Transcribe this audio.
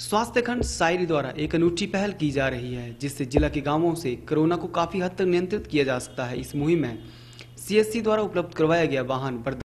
स्वास्थ्य खंड सायरी द्वारा एक अनूठी पहल की जा रही है जिससे जिला के गांवों से कोरोना को काफी हद तक नियंत्रित किया जा सकता है इस मुहिम में सीएससी द्वारा उपलब्ध करवाया गया वाहन